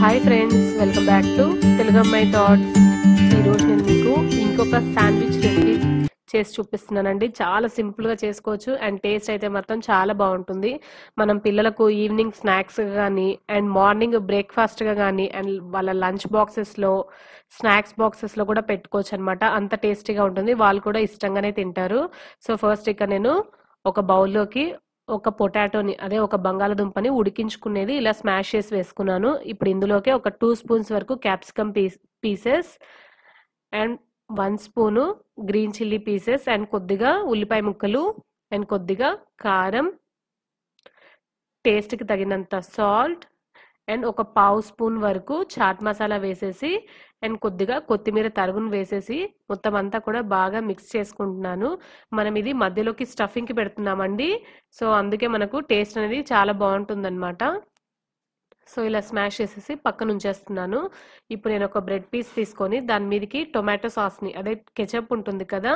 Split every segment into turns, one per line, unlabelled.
hi friends welcome back to Telugu అమ్మాయి thoughts ఈరోజు నేను మీకు ఇంకొక శాండ్విచ్ రెసిపీ చేసి చూపిస్తున్నానండి చాలా సింపుల్గా చేసుకోవచ్చు అండ్ టేస్ట్ అయితే మాత్రం చాలా బాగుంటుంది మనం పిల్లలకు ఈవినింగ్ స్నాక్స్ కానీ అండ్ మార్నింగ్ బ్రేక్ఫాస్ట్గా కానీ అండ్ వాళ్ళ లంచ్ బాక్సెస్లో స్నాక్స్ బాక్సెస్లో కూడా పెట్టుకోవచ్చు అనమాట అంత టేస్టీగా ఉంటుంది వాళ్ళు కూడా ఇష్టంగానే తింటారు సో ఫస్ట్ ఇక నేను ఒక బౌల్లోకి ఒక పొటాటోని అదే ఒక బంగాళదుంపని ఉడికించుకునేది ఇలా స్మాష్ చేసి వేసుకున్నాను ఇప్పుడు ఇందులోకి ఒక టూ స్పూన్స్ వరకు capsicum piece pieces and one spoon green chilli pieces and కొద్దిగా ఉల్లిపాయ ముక్కలు అండ్ కొద్దిగా కారం టేస్ట్కి తగినంత సాల్ట్ అండ్ ఒక పావు స్పూన్ వరకు చాట్ మసాలా వేసేసి అండ్ కొద్దిగా కొత్తిమీర తరుగును వేసేసి మొత్తం అంతా కూడా బాగా మిక్స్ చేసుకుంటున్నాను మనం ఇది మధ్యలోకి స్టఫింగ్కి పెడుతున్నామండి సో అందుకే మనకు టేస్ట్ అనేది చాలా అనమాట సో ఇలా స్మాష్ చేసేసి పక్కన ఉంచేస్తున్నాను ఇప్పుడు నేను ఒక బ్రెడ్ పీస్ తీసుకొని దాని మీదకి టొమాటో సాస్ని అదే కెచప్ ఉంటుంది కదా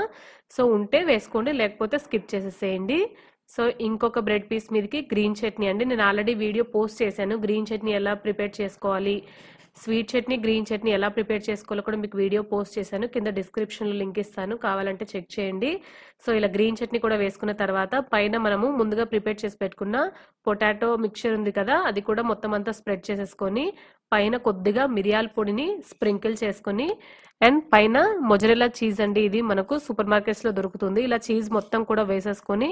సో ఉంటే వేసుకోండి లేకపోతే స్కిప్ చేసేసేయండి సో ఇంకొక బ్రెడ్ పీస్ మీదకి గ్రీన్ చట్నీ అండి నేను ఆల్రెడీ వీడియో పోస్ట్ చేశాను గ్రీన్ చట్నీ ఎలా ప్రిపేర్ చేసుకోవాలి స్వీట్ చట్నీ గ్రీన్ చట్నీ ఎలా ప్రిపేర్ చేసుకోవాలో కూడా మీకు వీడియో పోస్ట్ చేశాను కింద డిస్క్రిప్షన్లో లింక్ ఇస్తాను కావాలంటే చెక్ చేయండి సో ఇలా గ్రీన్ చట్నీ కూడా వేసుకున్న తర్వాత పైన మనము ముందుగా ప్రిపేర్ చేసి పెట్టుకున్న పొటాటో మిక్చర్ ఉంది కదా అది కూడా మొత్తం అంతా స్ప్రెడ్ చేసేసుకొని పైన కొద్దిగా మిరియాల పొడిని స్ప్రింకిల్ చేసుకొని అండ్ పైన మొజరేలా చీజ్ అండి ఇది మనకు సూపర్ లో దొరుకుతుంది ఇలా చీజ్ మొత్తం కూడా వేసేసుకొని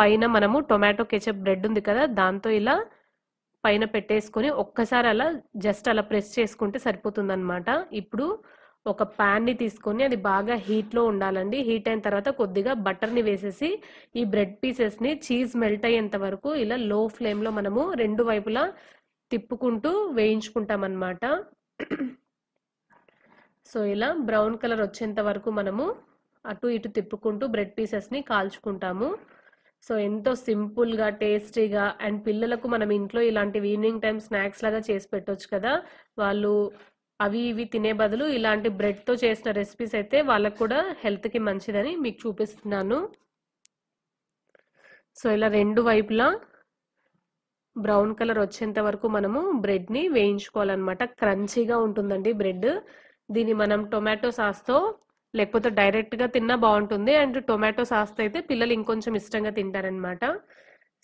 పైన మనము టొమాటో కెచప్ బ్రెడ్ ఉంది కదా దాంతో ఇలా పైన పెట్టేసుకొని ఒక్కసారి అలా జస్ట్ అలా ప్రెస్ చేసుకుంటే సరిపోతుందనమాట ఇప్పుడు ఒక ప్యాన్ని తీసుకొని అది బాగా హీట్లో ఉండాలండి హీట్ అయిన తర్వాత కొద్దిగా బటర్ని వేసేసి ఈ బ్రెడ్ పీసెస్ని చీజ్ మెల్ట్ అయ్యేంత వరకు ఇలా లో ఫ్లేమ్లో మనము రెండు వైపులా తిప్పుకుంటూ వేయించుకుంటామన్నమాట సో ఇలా బ్రౌన్ కలర్ వచ్చేంత వరకు మనము అటు ఇటు తిప్పుకుంటూ బ్రెడ్ పీసెస్ని కాల్చుకుంటాము సో ఎంతో సింపుల్గా టేస్టీగా అండ్ పిల్లలకు మనం ఇంట్లో ఇలాంటివి ఈవినింగ్ టైం స్నాక్స్ లాగా చేసి పెట్టవచ్చు కదా వాళ్ళు అవి ఇవి తినే బదులు ఇలాంటి బ్రెడ్తో చేసిన రెసిపీస్ అయితే వాళ్ళకు కూడా హెల్త్కి మంచిదని మీకు చూపిస్తున్నాను సో ఇలా రెండు వైపులా బ్రౌన్ కలర్ వచ్చేంత వరకు మనము బ్రెడ్ని వేయించుకోవాలన్నమాట క్రంచీగా ఉంటుందండి బ్రెడ్ దీన్ని మనం టొమాటో సాస్తో లేకపోతే డైరెక్ట్గా తిన్నా బాగుంటుంది అండ్ టొమాటో సాస్ అయితే పిల్లలు ఇంకొంచెం ఇష్టంగా తింటారనమాట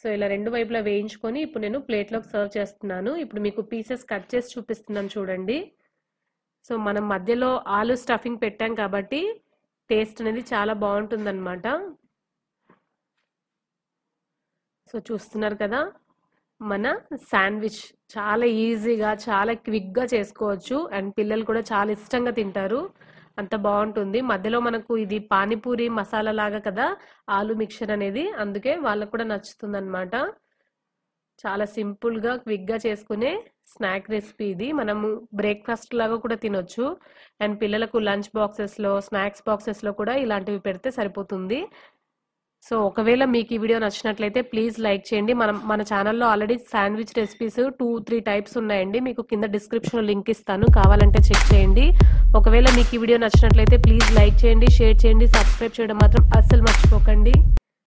సో ఇలా రెండు వైపులా వేయించుకొని ఇప్పుడు నేను ప్లేట్లోకి సర్వ్ చేస్తున్నాను ఇప్పుడు మీకు పీసెస్ కట్ చేసి చూపిస్తున్నాను చూడండి సో మనం మధ్యలో ఆలు స్టఫింగ్ పెట్టాం కాబట్టి టేస్ట్ అనేది చాలా బాగుంటుంది అనమాట సో చూస్తున్నారు కదా మన శాండ్విచ్ చాలా ఈజీగా చాలా క్విక్గా చేసుకోవచ్చు అండ్ పిల్లలు కూడా చాలా ఇష్టంగా తింటారు అంత బాగుంటుంది మధ్యలో మనకు ఇది పానీపూరి మసాలా లాగా కదా ఆలు మిక్చర్ అనేది అందుకే వాళ్ళకు కూడా నచ్చుతుంది అనమాట చాలా సింపుల్గా క్విక్గా చేసుకునే స్నాక్ రెసిపీ ఇది మనము బ్రేక్ఫాస్ట్ లాగా కూడా తినొచ్చు అండ్ పిల్లలకు లంచ్ బాక్సెస్లో స్నాక్స్ బాక్సెస్లో కూడా ఇలాంటివి పెడితే సరిపోతుంది సో ఒకవేళ మీకు ఈ వీడియో నచ్చినట్లయితే ప్లీజ్ లైక్ చేయండి మనం మన ఛానల్లో already sandwich recipes two three types ఉన్నాయండి మీకు కింద డిస్క్రిప్షన్లో లింక్ ఇస్తాను కావాలంటే చెక్ చేయండి ఒకవేళ మీకు ఈ వీడియో నచ్చినట్లయితే ప్లీజ్ లైక్ చేయండి షేర్ చేయండి సబ్స్క్రైబ్ చేయడం మాత్రం అస్సలు మర్చిపోకండి